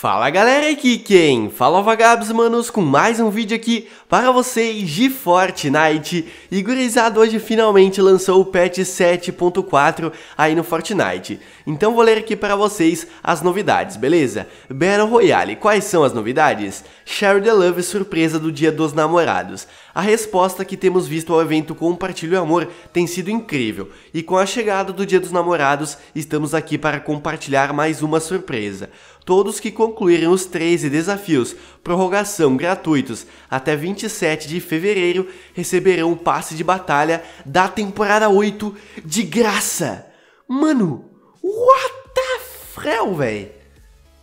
Fala galera, aqui quem? Fala vagabos manos com mais um vídeo aqui para vocês de Fortnite E gurizada hoje finalmente lançou o patch 7.4 aí no Fortnite então vou ler aqui para vocês as novidades, beleza? Battle Royale, quais são as novidades? Share the Love surpresa do Dia dos Namorados. A resposta que temos visto ao evento Compartilhe o Amor tem sido incrível, e com a chegada do Dia dos Namorados, estamos aqui para compartilhar mais uma surpresa todos que concluírem os 13 desafios prorrogação gratuitos até 27 de fevereiro receberão o passe de batalha da temporada 8 de graça. Mano, What the frel, velho?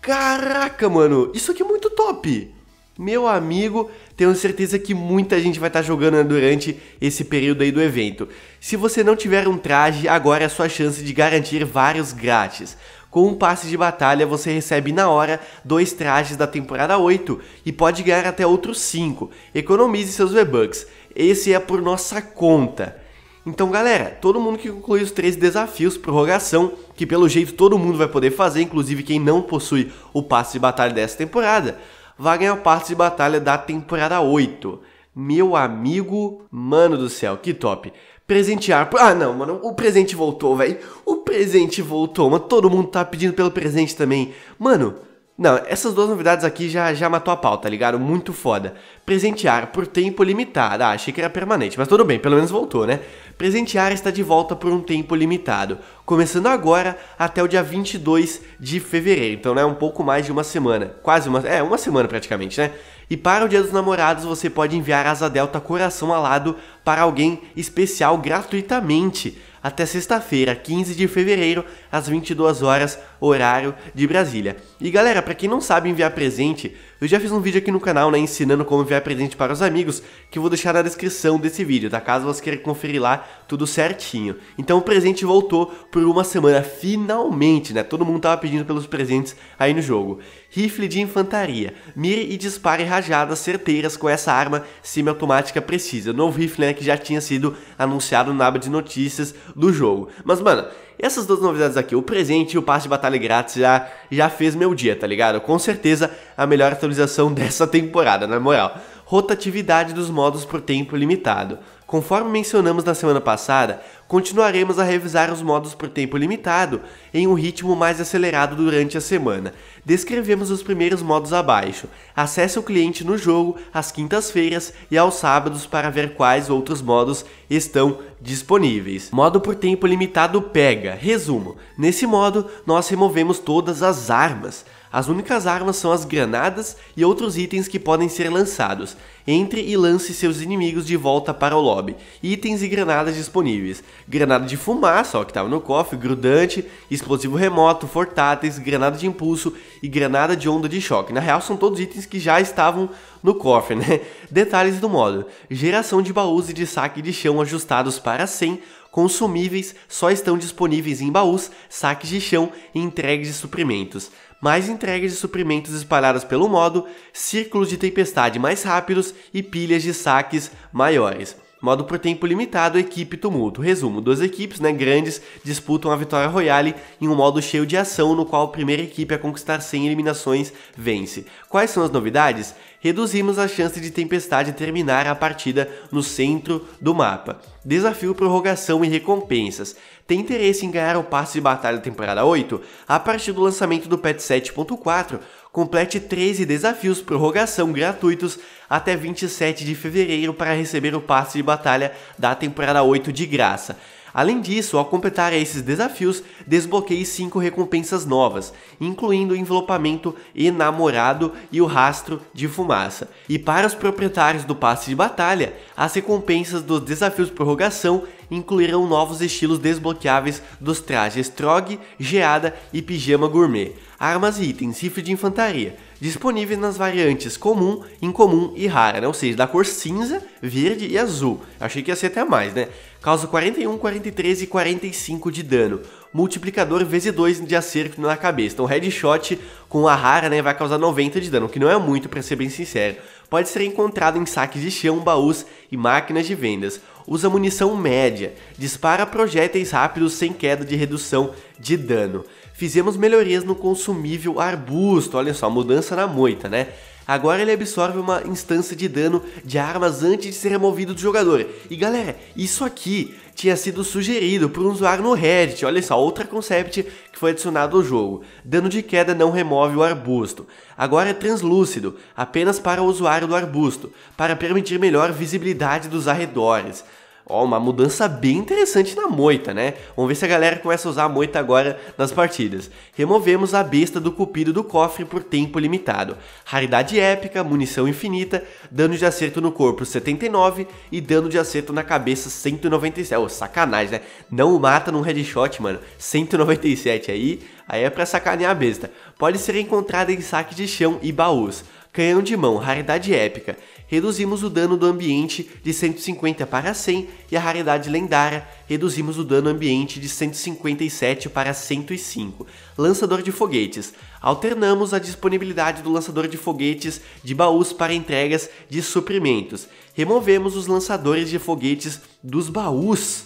Caraca, mano, isso aqui é muito top. Meu amigo, tenho certeza que muita gente vai estar tá jogando durante esse período aí do evento. Se você não tiver um traje, agora é a sua chance de garantir vários grátis. Com um passe de batalha, você recebe na hora dois trajes da temporada 8 e pode ganhar até outros 5. Economize seus V-Bucks. Esse é por nossa conta. Então, galera, todo mundo que conclui os três desafios, prorrogação, que pelo jeito todo mundo vai poder fazer, inclusive quem não possui o passe de batalha dessa temporada, vai ganhar o passe de batalha da temporada 8. Meu amigo, mano do céu, que top. Presentear. Ah, não, mano, o presente voltou, velho. O presente voltou, mas todo mundo tá pedindo pelo presente também. Mano, não, essas duas novidades aqui já, já matou a pauta, tá ligado? Muito foda. Presentear por tempo limitado. Ah, achei que era permanente, mas tudo bem, pelo menos voltou, né? Presentear está de volta por um tempo limitado, começando agora até o dia 22 de fevereiro. Então, né, um pouco mais de uma semana. Quase uma, é, uma semana praticamente, né? E para o Dia dos Namorados, você pode enviar asa delta coração alado para alguém especial gratuitamente até sexta-feira, 15 de fevereiro, às 22 horas, horário de Brasília. E galera, para quem não sabe enviar presente, eu já fiz um vídeo aqui no canal, né, ensinando como enviar presente para os amigos, que vou deixar na descrição desse vídeo, tá? Caso você queira conferir lá tudo certinho. Então o presente voltou por uma semana, finalmente, né? Todo mundo tava pedindo pelos presentes aí no jogo. Rifle de infantaria. Mire e dispare rajadas certeiras com essa arma semiautomática precisa. novo rifle, né, que já tinha sido anunciado na aba de notícias do jogo. Mas, mano, essas duas novidades aqui, o presente e o passe de batalha grátis, já, já fez meu dia, tá ligado? Com certeza a melhor atualização dessa temporada, na moral. Rotatividade dos modos por tempo limitado. Conforme mencionamos na semana passada, continuaremos a revisar os modos por tempo limitado em um ritmo mais acelerado durante a semana. Descrevemos os primeiros modos abaixo. Acesse o cliente no jogo às quintas-feiras e aos sábados para ver quais outros modos estão disponíveis. Modo por tempo limitado pega. Resumo: nesse modo, nós removemos todas as armas. As únicas armas são as granadas e outros itens que podem ser lançados. Entre e lance seus inimigos de volta para o lobby lobby. Itens e granadas disponíveis. Granada de fumaça, ó, que estava no cofre, grudante, explosivo remoto, fortáteis, granada de impulso e granada de onda de choque. Na real, são todos itens que já estavam no cofre, né? Detalhes do modo. Geração de baús e de saque de chão ajustados para 100, consumíveis só estão disponíveis em baús, saques de chão e entregas de suprimentos. Mais entregas de suprimentos espalhadas pelo modo, círculos de tempestade mais rápidos e pilhas de saques maiores modo por tempo limitado, equipe tumulto. Resumo: duas equipes né, grandes disputam a vitória royale em um modo cheio de ação, no qual a primeira equipe a conquistar 100 eliminações vence. Quais são as novidades? reduzimos a chance de Tempestade terminar a partida no centro do mapa. Desafio, prorrogação e recompensas. Tem interesse em ganhar o passe de batalha temporada 8? A partir do lançamento do patch 7.4, Complete 13 desafios prorrogação gratuitos até 27 de fevereiro para receber o passe de batalha da temporada 8 de graça. Além disso, ao completar esses desafios, desbloqueie 5 recompensas novas, incluindo o envelopamento enamorado e o rastro de fumaça. E para os proprietários do passe de batalha, as recompensas dos desafios prorrogação incluirão novos estilos desbloqueáveis dos trajes Trog, Geada e Pijama Gourmet armas e itens rifle de infantaria, disponíveis nas variantes comum, incomum e rara, né? ou seja, da cor cinza, verde e azul. Achei que ia ser até mais, né? Causa 41, 43 e 45 de dano. Multiplicador vezes 2 de acerto na cabeça. Então, headshot com a rara né, vai causar 90 de dano, que não é muito, para ser bem sincero. Pode ser encontrado em saques de chão, baús e máquinas de vendas. Usa munição média. Dispara projéteis rápidos sem queda de redução de dano. Fizemos melhorias no consumível arbusto, olha só, mudança na moita, né? Agora ele absorve uma instância de dano de armas antes de ser removido do jogador. E galera, isso aqui tinha sido sugerido por um usuário no Reddit, olha só, outra concept que foi adicionado ao jogo. Dano de queda não remove o arbusto. Agora é translúcido, apenas para o usuário do arbusto, para permitir melhor visibilidade dos arredores. Ó, uma mudança bem interessante na moita, né? Vamos ver se a galera começa a usar a moita agora nas partidas. Removemos a besta do cupido do cofre por tempo limitado. Raridade épica, munição infinita, dano de acerto no corpo 79 e dano de acerto na cabeça 197. Oh, sacanagem, né? Não mata num headshot, mano. 197 aí, aí é pra sacanear a besta. Pode ser encontrada em saque de chão e baús. Canhão de mão, raridade épica reduzimos o dano do ambiente de 150 para 100 e a raridade lendária, reduzimos o dano ambiente de 157 para 105. Lançador de foguetes. Alternamos a disponibilidade do lançador de foguetes de baús para entregas de suprimentos. Removemos os lançadores de foguetes dos baús.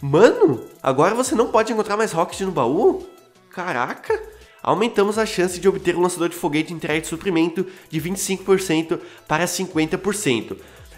Mano, agora você não pode encontrar mais rocket no baú? Caraca! aumentamos a chance de obter o lançador de foguete em de suprimento de 25% para 50%.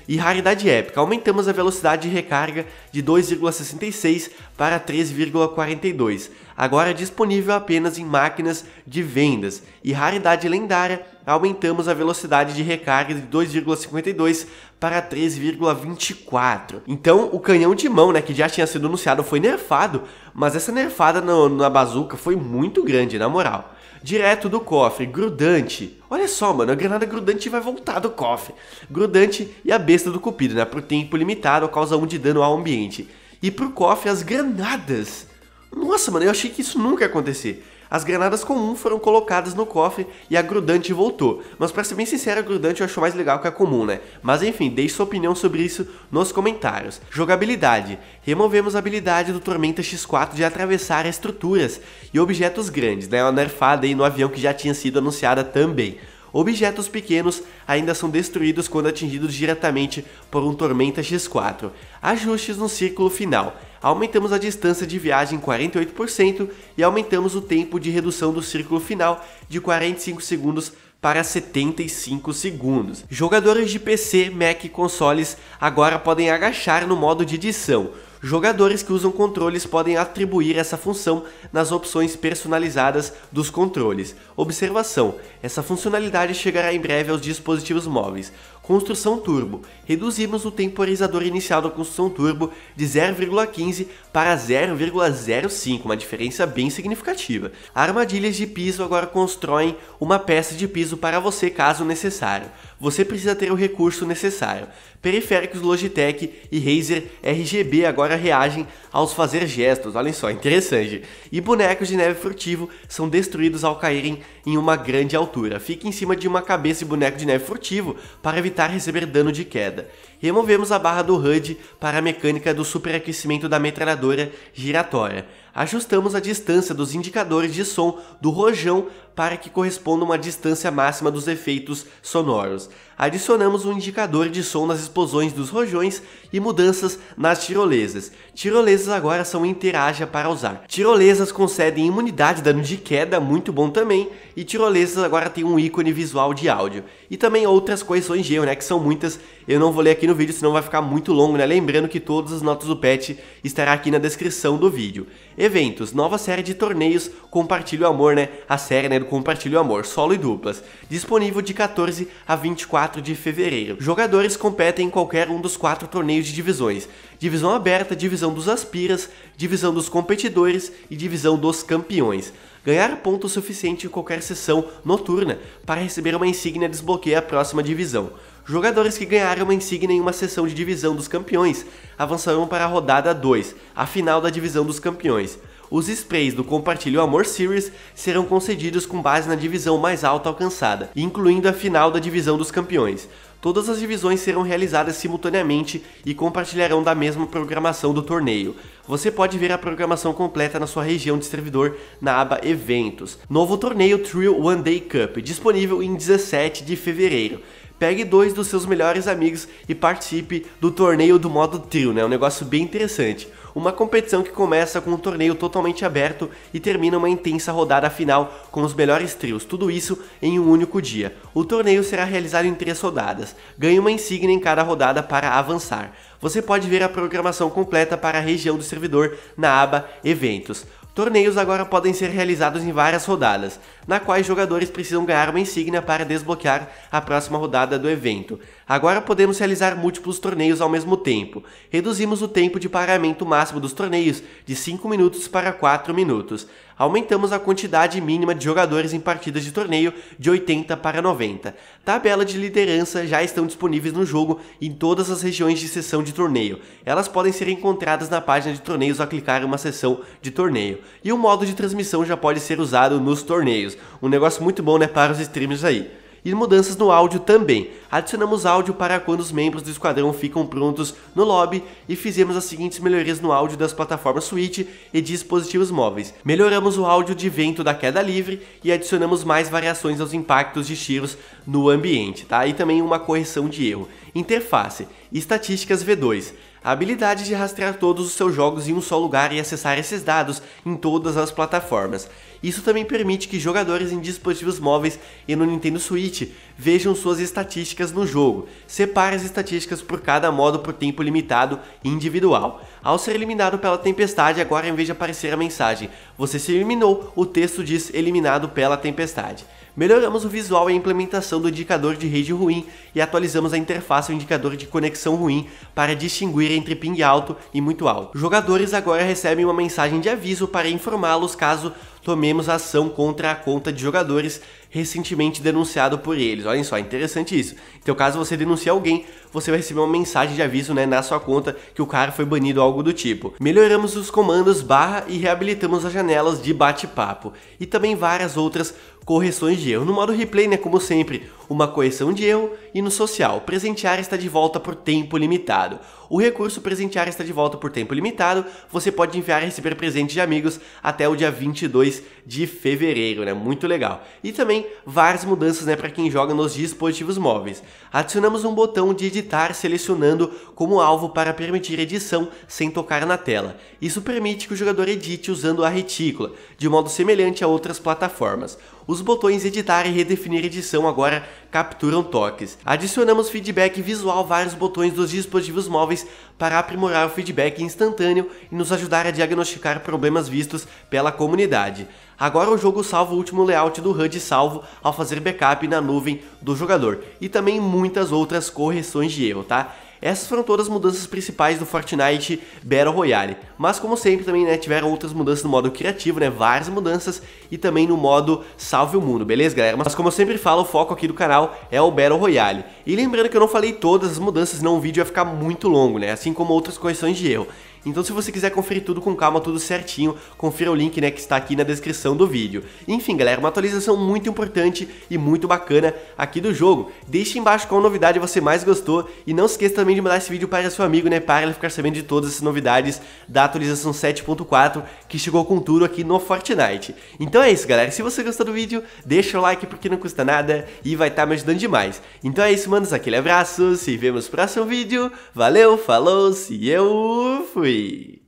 E raridade épica, aumentamos a velocidade de recarga de 2,66 para 3,42, agora disponível apenas em máquinas de vendas. E raridade lendária, aumentamos a velocidade de recarga de 2,52 para 3,24. Então, o canhão de mão, né, que já tinha sido anunciado, foi nerfado, mas essa nerfada no, na bazuca foi muito grande, na moral. Direto do cofre, grudante. Olha só, mano, a granada grudante vai voltar do cofre. Grudante e a besta do cupido, né, por tempo limitado, causa 1 de dano ao ambiente. E pro cofre, as granadas. Nossa, mano, eu achei que isso nunca ia acontecer. As granadas comum foram colocadas no cofre e a grudante voltou, mas para ser bem sincero, a grudante eu acho mais legal que a comum, né? Mas enfim, deixe sua opinião sobre isso nos comentários. Jogabilidade. Removemos a habilidade do Tormenta X4 de atravessar estruturas e objetos grandes, né? Uma nerfada aí no avião que já tinha sido anunciada também. Objetos pequenos ainda são destruídos quando atingidos diretamente por um Tormenta X4. Ajustes no círculo final aumentamos a distância de viagem em 48% e aumentamos o tempo de redução do círculo final de 45 segundos para 75 segundos. Jogadores de PC, Mac e consoles agora podem agachar no modo de edição. Jogadores que usam controles podem atribuir essa função nas opções personalizadas dos controles. Observação: essa funcionalidade chegará em breve aos dispositivos móveis. Construção turbo. Reduzimos o temporizador inicial da construção turbo de 0,15 para 0,05, uma diferença bem significativa. Armadilhas de piso agora constroem uma peça de piso para você caso necessário. Você precisa ter o recurso necessário. Periféricos Logitech e Razer RGB agora reagem aos fazer gestos, olhem só, interessante. E bonecos de neve furtivo são destruídos ao caírem em uma grande altura. Fique em cima de uma cabeça e boneco de neve furtivo para evitar receber dano de queda. Removemos a barra do HUD para a mecânica do superaquecimento da metralhadora giratória ajustamos a distância dos indicadores de som do rojão para que corresponda a uma distância máxima dos efeitos sonoros. Adicionamos um indicador de som nas explosões dos rojões e mudanças nas tirolesas. Tirolesas agora são interaja para usar. Tirolesas concedem imunidade, dano de queda, muito bom também, e tirolesas agora tem um ícone visual de áudio. E também outras correções de erro, né, que são muitas, eu não vou ler aqui no vídeo, senão vai ficar muito longo, né? Lembrando que todas as notas do patch estará aqui na descrição do vídeo. Eventos, nova série de torneios Compartilha o Amor, né? A série né, do Compartilha o Amor, solo e duplas. Disponível de 14 a 24 de fevereiro. Jogadores competem em qualquer um dos quatro torneios de divisões. Divisão aberta, divisão dos aspiras, divisão dos competidores e divisão dos campeões ganhar ponto suficiente em qualquer sessão noturna para receber uma insígnia desbloqueia a próxima divisão. Jogadores que ganharam uma insígnia em uma sessão de divisão dos campeões avançarão para a rodada 2, a final da divisão dos campeões. Os sprays do Compartilhe o Amor Series serão concedidos com base na divisão mais alta alcançada, incluindo a final da divisão dos campeões. Todas as divisões serão realizadas simultaneamente e compartilharão da mesma programação do torneio. Você pode ver a programação completa na sua região de servidor na aba Eventos. Novo torneio Thrill One Day Cup, disponível em 17 de fevereiro pegue dois dos seus melhores amigos e participe do torneio do modo trio, né? Um negócio bem interessante. Uma competição que começa com um torneio totalmente aberto e termina uma intensa rodada final com os melhores trios, tudo isso em um único dia. O torneio será realizado em três rodadas. Ganhe uma insígnia em cada rodada para avançar. Você pode ver a programação completa para a região do servidor na aba Eventos. Torneios agora podem ser realizados em várias rodadas, na quais jogadores precisam ganhar uma insígnia para desbloquear a próxima rodada do evento. Agora podemos realizar múltiplos torneios ao mesmo tempo. Reduzimos o tempo de paramento máximo dos torneios de 5 minutos para 4 minutos. Aumentamos a quantidade mínima de jogadores em partidas de torneio de 80 para 90. Tabela de liderança já estão disponíveis no jogo em todas as regiões de sessão de torneio. Elas podem ser encontradas na página de torneios ao clicar em uma sessão de torneio. E o modo de transmissão já pode ser usado nos torneios. Um negócio muito bom, né, para os streamers aí e mudanças no áudio também. Adicionamos áudio para quando os membros do esquadrão ficam prontos no lobby e fizemos as seguintes melhorias no áudio das plataformas Switch e dispositivos móveis. Melhoramos o áudio de vento da queda livre e adicionamos mais variações aos impactos de tiros no ambiente, tá? E também uma correção de erro. Interface, estatísticas V2, a habilidade de rastrear todos os seus jogos em um só lugar e acessar esses dados em todas as plataformas. Isso também permite que jogadores em dispositivos móveis e no Nintendo Switch vejam suas estatísticas no jogo. Separe as estatísticas por cada modo por tempo limitado e individual. Ao ser eliminado pela tempestade, agora em vez de aparecer a mensagem "Você se eliminou", o texto diz "Eliminado pela tempestade". Melhoramos o visual e a implementação do indicador de rede ruim e atualizamos a interface do indicador de conexão ruim para distinguir entre ping alto e muito alto. Jogadores agora recebem uma mensagem de aviso para informá-los caso tomemos ação contra a conta de jogadores recentemente denunciado por eles. Olhem só, interessante isso. Então, caso você denuncie alguém, você vai receber uma mensagem de aviso né, na sua conta que o cara foi banido ou algo do tipo. Melhoramos os comandos barra e reabilitamos as janelas de bate-papo. E também várias outras correções de erro. No modo replay, né, como sempre, uma correção de erro e no social. Presentear está de volta por tempo limitado o recurso presentear está de volta por tempo limitado. Você pode enviar e receber presentes de amigos até o dia 22 de fevereiro, né? Muito legal. E também várias mudanças, né, para quem joga nos dispositivos móveis. Adicionamos um botão de editar selecionando como alvo para permitir edição sem tocar na tela. Isso permite que o jogador edite usando a retícula, de modo semelhante a outras plataformas. Os botões editar e redefinir edição agora capturam toques. Adicionamos feedback visual a vários botões dos dispositivos móveis para aprimorar o feedback instantâneo e nos ajudar a diagnosticar problemas vistos pela comunidade. Agora o jogo salva o último layout do HUD salvo ao fazer backup na nuvem do jogador e também muitas outras correções de erro, tá? Essas foram todas as mudanças principais do Fortnite Battle Royale. Mas como sempre também, né, tiveram outras mudanças no modo criativo, né, várias mudanças e também no modo salve o mundo, beleza, galera? Mas como eu sempre falo, o foco aqui do canal é o Battle Royale. E lembrando que eu não falei todas as mudanças, não o vídeo vai ficar muito longo, né, assim como outras correções de erro. Então se você quiser conferir tudo com calma, tudo certinho, confira o link né, que está aqui na descrição do vídeo. Enfim galera, uma atualização muito importante e muito bacana aqui do jogo. Deixe embaixo qual novidade você mais gostou e não esqueça também de mandar esse vídeo para seu amigo, né, para ele ficar sabendo de todas as novidades da atualização 7.4 que chegou com tudo aqui no Fortnite. Então é isso galera, se você gostou do vídeo, deixa o like porque não custa nada e vai estar tá me ajudando demais. Então é isso manos, aquele abraço, se vemos no próximo vídeo, valeu, falou, se eu fui! three.